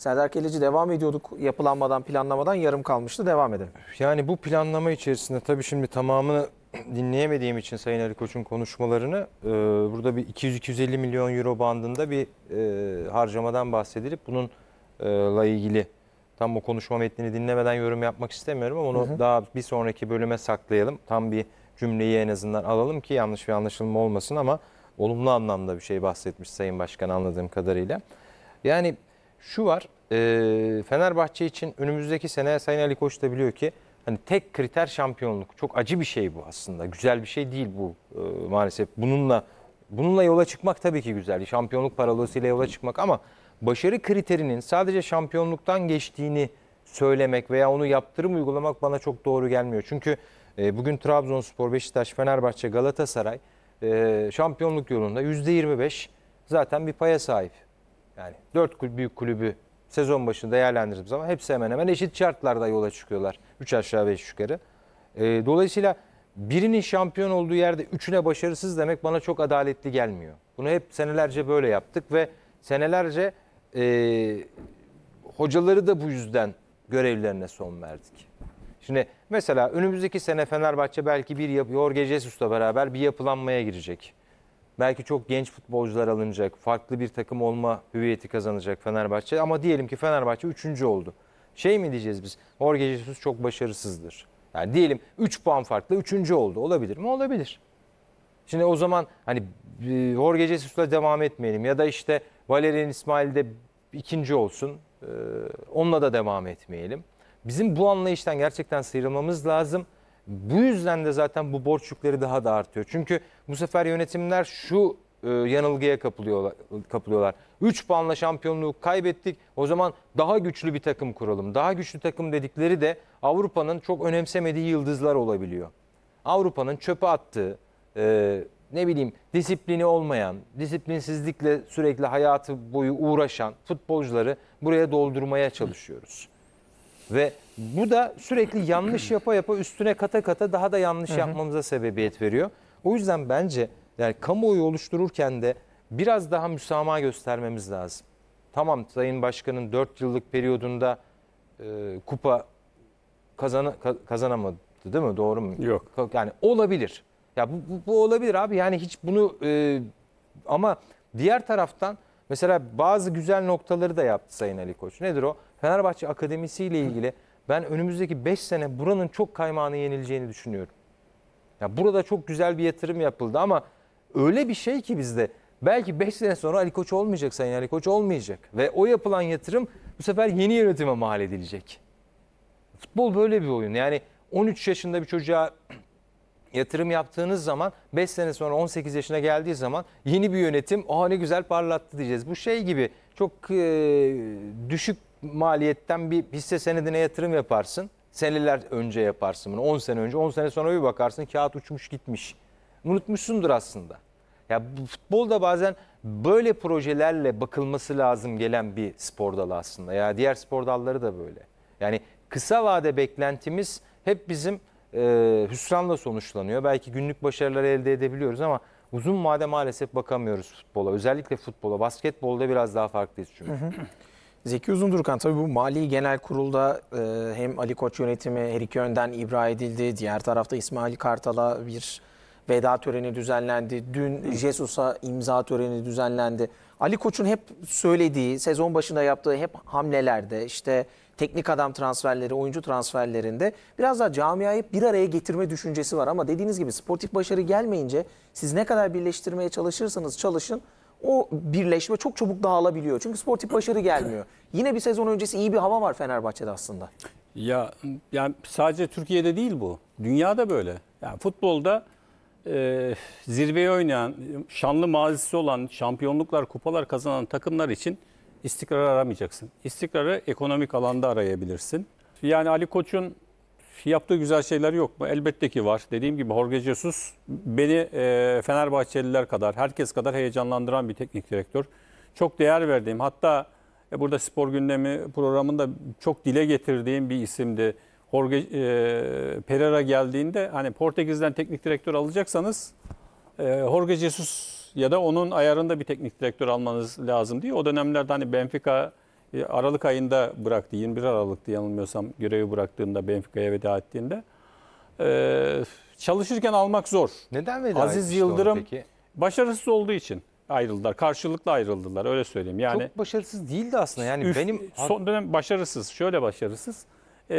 Serdar Keleci devam ediyorduk yapılanmadan, planlamadan yarım kalmıştı. Devam edelim. Yani bu planlama içerisinde tabii şimdi tamamını dinleyemediğim için Sayın Ali Koç'un konuşmalarını e, burada bir 200-250 milyon euro bandında bir e, harcamadan bahsedilip bununla ilgili tam bu konuşma metnini dinlemeden yorum yapmak istemiyorum ama onu hı hı. daha bir sonraki bölüme saklayalım. Tam bir cümleyi en azından alalım ki yanlış bir anlaşılma olmasın ama olumlu anlamda bir şey bahsetmiş Sayın Başkan anladığım kadarıyla. Yani şu var, e, Fenerbahçe için önümüzdeki sene Sayın Ali Koç da biliyor ki hani tek kriter şampiyonluk. Çok acı bir şey bu aslında. Güzel bir şey değil bu e, maalesef. Bununla bununla yola çıkmak tabii ki güzel. Şampiyonluk parolasıyla yola çıkmak ama başarı kriterinin sadece şampiyonluktan geçtiğini söylemek veya onu yaptırım uygulamak bana çok doğru gelmiyor. Çünkü e, bugün Trabzonspor, Beşiktaş, Fenerbahçe, Galatasaray e, şampiyonluk yolunda %25 zaten bir paya sahip. Yani dört büyük kulübü sezon başında değerlendirdiğim zaman hepsi hemen hemen eşit şartlarda yola çıkıyorlar. Üç aşağı beş yukarı. E, dolayısıyla birinin şampiyon olduğu yerde üçüne başarısız demek bana çok adaletli gelmiyor. Bunu hep senelerce böyle yaptık ve senelerce e, hocaları da bu yüzden görevlerine son verdik. Şimdi mesela önümüzdeki sene Fenerbahçe belki bir yapıyor. Jorge Jesus'la beraber bir yapılanmaya girecek. Belki çok genç futbolcular alınacak. Farklı bir takım olma hüviyeti kazanacak Fenerbahçe. Ama diyelim ki Fenerbahçe üçüncü oldu. Şey mi diyeceğiz biz? Jorge Jesus çok başarısızdır. Yani diyelim 3 puan farklı üçüncü oldu. Olabilir mi? Olabilir. Şimdi o zaman hani e, Jorge Jesus'la devam etmeyelim. Ya da işte Valerian İsmail de ikinci olsun. E, onunla da devam etmeyelim. Bizim bu anlayıştan gerçekten sıyrılmamız lazım. Bu yüzden de zaten bu borç yükleri daha da artıyor. Çünkü bu sefer yönetimler şu e, yanılgıya kapılıyorlar. kapılıyorlar. 3 puanla şampiyonluğu kaybettik. O zaman daha güçlü bir takım kuralım. Daha güçlü takım dedikleri de Avrupa'nın çok önemsemediği yıldızlar olabiliyor. Avrupa'nın çöpe attığı, e, ne bileyim disiplini olmayan, disiplinsizlikle sürekli hayatı boyu uğraşan futbolcuları buraya doldurmaya çalışıyoruz. Ve bu da sürekli yanlış yapa yapa üstüne kata kata daha da yanlış yapmamıza sebebiyet veriyor. O yüzden bence yani kamuoyu oluştururken de biraz daha müsamaha göstermemiz lazım. Tamam Sayın Başkan'ın 4 yıllık periyodunda e, kupa kazan kazanamadı değil mi? Doğru mu? Yok. Yani olabilir. Ya bu, bu, bu olabilir abi. Yani hiç bunu e, ama diğer taraftan mesela bazı güzel noktaları da yaptı Sayın Ali Koç. Nedir o? Fenerbahçe Akademisi ile ilgili ben önümüzdeki 5 sene buranın çok kaymağını yenileceğini düşünüyorum. Ya burada çok güzel bir yatırım yapıldı ama öyle bir şey ki bizde belki 5 sene sonra Ali Koç olmayacak Sayın Ali Koç olmayacak. Ve o yapılan yatırım bu sefer yeni yönetime mal edilecek. Futbol böyle bir oyun. Yani 13 yaşında bir çocuğa yatırım yaptığınız zaman 5 sene sonra 18 yaşına geldiği zaman yeni bir yönetim aha ne güzel parlattı diyeceğiz. Bu şey gibi çok e, düşük maliyetten bir hisse senedine yatırım yaparsın. Seneler önce yaparsın bunu. 10 sene önce, 10 sene sonra bir bakarsın kağıt uçmuş gitmiş. Unutmuşsundur aslında. Ya futbolda bazen böyle projelerle bakılması lazım gelen bir spor dalı aslında. Ya diğer spor dalları da böyle. Yani kısa vade beklentimiz hep bizim e, hüsranla sonuçlanıyor. Belki günlük başarıları elde edebiliyoruz ama uzun vade maalesef bakamıyoruz futbola. Özellikle futbola. Basketbolda biraz daha farklıyız çünkü. Zeki Uzundurkan tabii bu Mali Genel Kurul'da e, hem Ali Koç yönetimi her iki yönden ibra edildi. Diğer tarafta İsmail Kartal'a bir veda töreni düzenlendi. Dün Jesus'a imza töreni düzenlendi. Ali Koç'un hep söylediği, sezon başında yaptığı hep hamlelerde işte teknik adam transferleri, oyuncu transferlerinde biraz daha camiayı bir araya getirme düşüncesi var. Ama dediğiniz gibi sportif başarı gelmeyince siz ne kadar birleştirmeye çalışırsanız çalışın o birleşme çok çabuk dağılabiliyor. Çünkü sportif başarı gelmiyor. Yine bir sezon öncesi iyi bir hava var Fenerbahçe'de aslında. Ya yani sadece Türkiye'de değil bu. Dünyada böyle. Yani futbolda e, zirveye oynayan, şanlı mazisi olan, şampiyonluklar, kupalar kazanan takımlar için istikrar aramayacaksın. İstikrarı ekonomik alanda arayabilirsin. Yani Ali Koç'un yaptığı güzel şeyler yok mu? Elbette ki var. Dediğim gibi Jorge Jesus beni e, Fenerbahçeliler kadar, herkes kadar heyecanlandıran bir teknik direktör. Çok değer verdiğim, hatta e, burada spor gündemi programında çok dile getirdiğim bir isimdi. Jorge e, Pereira geldiğinde hani Portekiz'den teknik direktör alacaksanız e, Jorge Jesus ya da onun ayarında bir teknik direktör almanız lazım diye. O dönemlerde hani Benfica e, Aralık ayında bıraktı. 21 Aralık'ta yanılmıyorsam görevi bıraktığında Benfica'ya veda ettiğinde. Ee, çalışırken almak zor. Neden veda Aziz Yıldırım peki? başarısız olduğu için ayrıldılar. Karşılıklı ayrıldılar öyle söyleyeyim. Yani Çok başarısız değildi aslında. Yani üf, benim son dönem başarısız. Şöyle başarısız. Ee,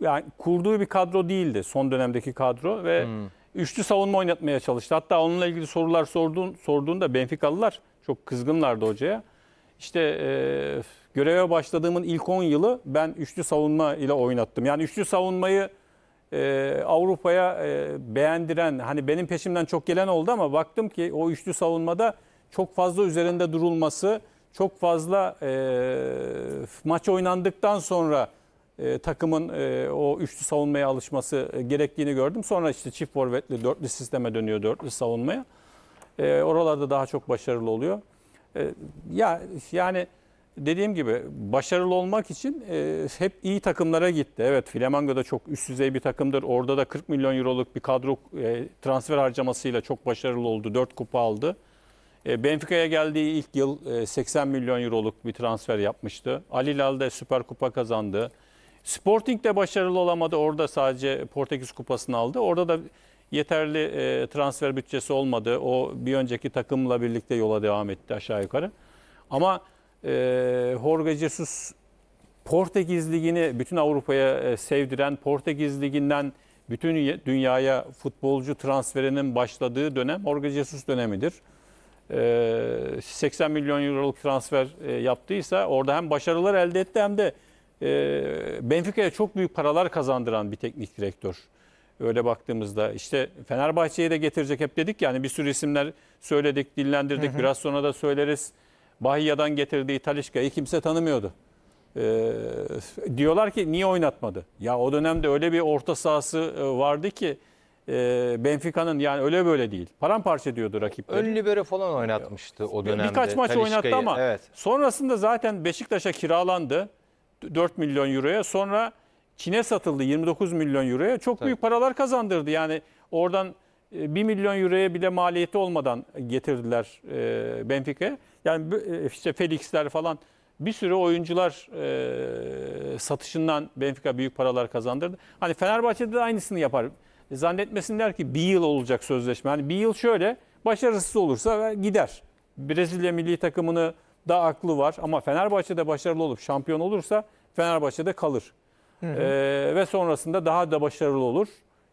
yani kurduğu bir kadro değildi son dönemdeki kadro ve hmm. üçlü savunma oynatmaya çalıştı. Hatta onunla ilgili sorular sorduğun, sorduğunda Benfikalılar çok kızgınlardı hocaya işte e, göreve başladığımın ilk 10 yılı ben üçlü savunma ile oynattım. Yani üçlü savunmayı e, Avrupa'ya e, beğendiren, hani benim peşimden çok gelen oldu ama baktım ki o üçlü savunmada çok fazla üzerinde durulması, çok fazla e, maç oynandıktan sonra e, takımın e, o üçlü savunmaya alışması gerektiğini gördüm. Sonra işte çift forvetli, dörtlü sisteme dönüyor dörtlü savunmaya. E, oralarda daha çok başarılı oluyor. Ee, ya yani dediğim gibi başarılı olmak için e, hep iyi takımlara gitti. Evet Flamengo da çok üst düzey bir takımdır. Orada da 40 milyon euroluk bir kadro e, transfer harcamasıyla çok başarılı oldu. 4 kupa aldı. E, Benfica'ya geldiği ilk yıl e, 80 milyon euroluk bir transfer yapmıştı. Al Hilal'de Süper Kupa kazandı. Sporting de başarılı olamadı. Orada sadece Portekiz Kupası'nı aldı. Orada da yeterli e, transfer bütçesi olmadı. O bir önceki takımla birlikte yola devam etti aşağı yukarı. Ama e, Jorge Jesus Portekiz Ligi'ni bütün Avrupa'ya e, sevdiren, Portekiz Ligi'nden bütün dünyaya futbolcu transferinin başladığı dönem Jorge Jesus dönemidir. E, 80 milyon euroluk transfer e, yaptıysa orada hem başarılar elde etti hem de e, Benfica'ya çok büyük paralar kazandıran bir teknik direktör. Öyle baktığımızda işte Fenerbahçe'ye de getirecek hep dedik yani bir sürü isimler söyledik, dinlendirdik Hı hı. Biraz sonra da söyleriz. Bahiya'dan getirdiği Talişka'yı kimse tanımıyordu. Ee, diyorlar ki niye oynatmadı? Ya o dönemde öyle bir orta sahası e, vardı ki e, Benfica'nın yani öyle böyle değil. Paramparça diyordu rakipler. Ön libero falan oynatmıştı o dönemde. Birkaç maç oynattı ama evet. sonrasında zaten Beşiktaş'a kiralandı 4 milyon euroya. Sonra Çin'e satıldı 29 milyon euroya. Çok Tabii. büyük paralar kazandırdı. Yani oradan 1 e, milyon euroya bile maliyeti olmadan e, getirdiler e, Benfica'ya. Yani işte Felix'ler falan bir sürü oyuncular satışından Benfica büyük paralar kazandırdı. Hani Fenerbahçe'de de aynısını yapar. Zannetmesinler ki bir yıl olacak sözleşme. Hani bir yıl şöyle başarısız olursa gider. Brezilya milli takımını da aklı var ama Fenerbahçe'de başarılı olup şampiyon olursa Fenerbahçe'de kalır. Hı E, ve sonrasında daha da başarılı olur.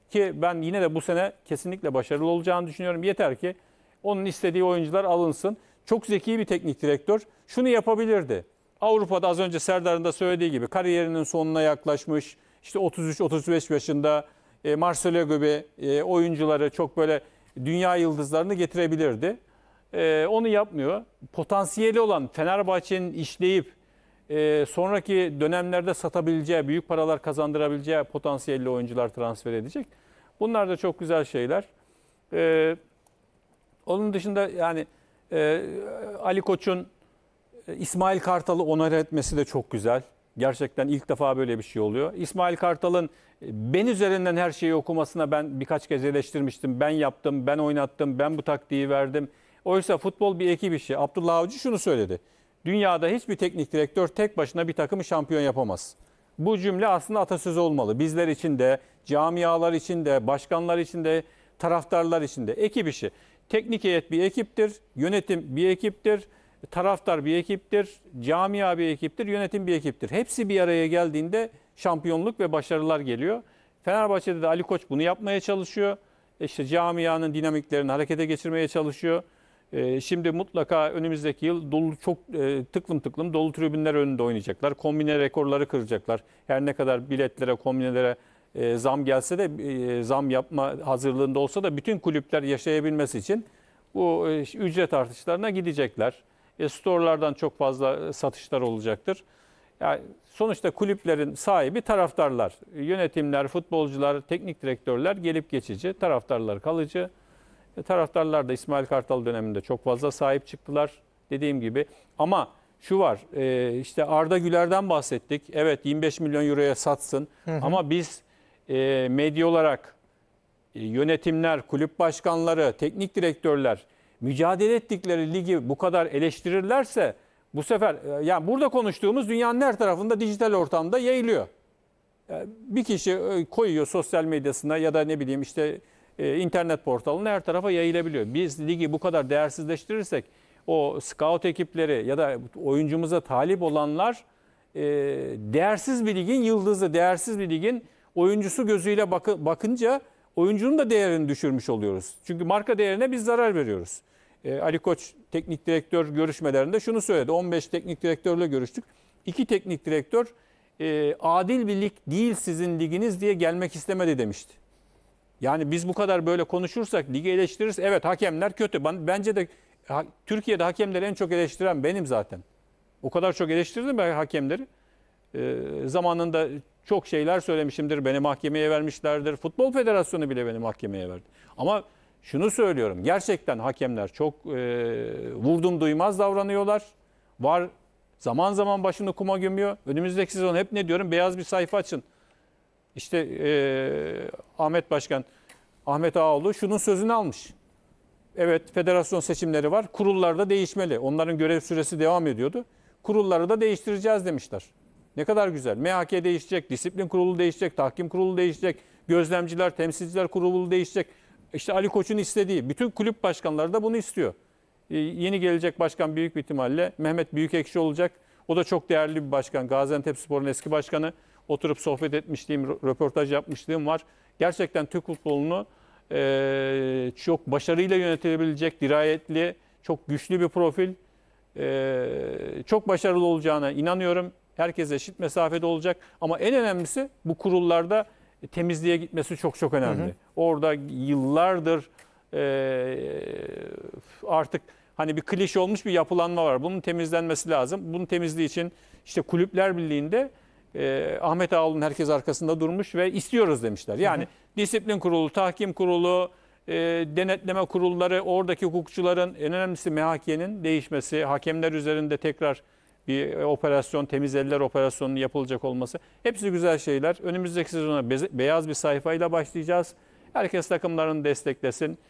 Ki ben yine de bu sene kesinlikle başarılı olacağını düşünüyorum. Yeter ki onun istediği oyuncular alınsın. Çok zeki bir teknik direktör. Şunu yapabilirdi. Avrupa'da az önce Serdar'ın da söylediği gibi kariyerinin sonuna yaklaşmış, işte 33-35 yaşında e, Marcelo gibi e, oyuncuları çok böyle dünya yıldızlarını getirebilirdi. E, onu yapmıyor. Potansiyeli olan Fenerbahçe'nin işleyip e, sonraki dönemlerde satabileceği, büyük paralar kazandırabileceği potansiyelli oyuncular transfer edecek. Bunlar da çok güzel şeyler. E, onun dışında yani e, Ali Koç'un e, İsmail Kartal'ı onar etmesi de çok güzel. Gerçekten ilk defa böyle bir şey oluyor. İsmail Kartal'ın e, ben üzerinden her şeyi okumasına ben birkaç kez eleştirmiştim. Ben yaptım, ben oynattım, ben bu taktiği verdim. Oysa futbol bir ekip işi. Abdullah Avcı şunu söyledi. Dünyada hiçbir teknik direktör tek başına bir takımı şampiyon yapamaz. Bu cümle aslında atasözü olmalı. Bizler için de, camialar için de, başkanlar için de, taraftarlar için de. Ekip işi. Teknik heyet bir ekiptir, yönetim bir ekiptir, taraftar bir ekiptir, camia bir ekiptir, yönetim bir ekiptir. Hepsi bir araya geldiğinde şampiyonluk ve başarılar geliyor. Fenerbahçe'de de Ali Koç bunu yapmaya çalışıyor. İşte camianın dinamiklerini harekete geçirmeye çalışıyor. Ee, şimdi mutlaka önümüzdeki yıl dolu çok e, tıklım tıklım dolu tribünler önünde oynayacaklar. Kombine rekorları kıracaklar. Her ne kadar biletlere, kombinelere e, zam gelse de e, zam yapma hazırlığında olsa da bütün kulüpler yaşayabilmesi için bu ücret artışlarına gidecekler. E, storelardan çok fazla satışlar olacaktır. Yani sonuçta kulüplerin sahibi taraftarlar. Yönetimler, futbolcular, teknik direktörler gelip geçici, taraftarlar kalıcı. E, taraftarlar da İsmail Kartal döneminde çok fazla sahip çıktılar dediğim gibi. Ama şu var e, işte Arda Güler'den bahsettik. Evet 25 milyon euroya satsın hı hı. ama biz e, medya olarak e, yönetimler, kulüp başkanları, teknik direktörler mücadele ettikleri ligi bu kadar eleştirirlerse bu sefer e, yani burada konuştuğumuz dünyanın her tarafında dijital ortamda yayılıyor. E, bir kişi e, koyuyor sosyal medyasına ya da ne bileyim işte e, internet portalına her tarafa yayılabiliyor. Biz ligi bu kadar değersizleştirirsek o scout ekipleri ya da oyuncumuza talip olanlar e, değersiz bir ligin yıldızı, değersiz bir ligin oyuncusu gözüyle bakı, bakınca oyuncunun da değerini düşürmüş oluyoruz. Çünkü marka değerine biz zarar veriyoruz. E, Ali Koç teknik direktör görüşmelerinde şunu söyledi. 15 teknik direktörle görüştük. İki teknik direktör e, adil bir lig değil sizin liginiz diye gelmek istemedi demişti. Yani biz bu kadar böyle konuşursak ligi eleştiririz. Evet hakemler kötü. Bence de Türkiye'de hakemleri en çok eleştiren benim zaten. O kadar çok eleştirdim ben hakemleri. Ee, zamanında çok şeyler söylemişimdir. Beni mahkemeye vermişlerdir. Futbol Federasyonu bile beni mahkemeye verdi. Ama şunu söylüyorum. Gerçekten hakemler çok e, vurdum duymaz davranıyorlar. Var zaman zaman başını kuma gömüyor. Önümüzdeki sezon hep ne diyorum? Beyaz bir sayfa açın işte e, Ahmet Başkan, Ahmet Ağaoğlu şunun sözünü almış. Evet federasyon seçimleri var. kurullarda değişmeli. Onların görev süresi devam ediyordu. Kurulları da değiştireceğiz demişler. Ne kadar güzel. MHK değişecek, disiplin kurulu değişecek, tahkim kurulu değişecek, gözlemciler, temsilciler kurulu değişecek. İşte Ali Koç'un istediği. Bütün kulüp başkanları da bunu istiyor. Ee, yeni gelecek başkan büyük bir ihtimalle Mehmet Büyükekşi olacak. O da çok değerli bir başkan. Gaziantep Spor'un eski başkanı oturup sohbet etmişliğim, röportaj yapmışlığım var. Gerçekten Türk futbolunu e, çok başarıyla yönetilebilecek, dirayetli, çok güçlü bir profil. E, çok başarılı olacağına inanıyorum. Herkes eşit mesafede olacak. Ama en önemlisi bu kurullarda temizliğe gitmesi çok çok önemli. Hı hı. Orada yıllardır e, artık hani bir klişe olmuş bir yapılanma var. Bunun temizlenmesi lazım. Bunun temizliği için işte kulüpler birliğinde e, Ahmet Ağol'un herkes arkasında durmuş ve istiyoruz demişler. Yani hı hı. disiplin kurulu, tahkim kurulu, e, denetleme kurulları, oradaki hukukçuların en önemlisi mehakiyenin değişmesi, hakemler üzerinde tekrar bir operasyon, temiz eller operasyonunun yapılacak olması. Hepsi güzel şeyler. Önümüzdeki sezona beyaz bir sayfayla başlayacağız. Herkes takımlarını desteklesin.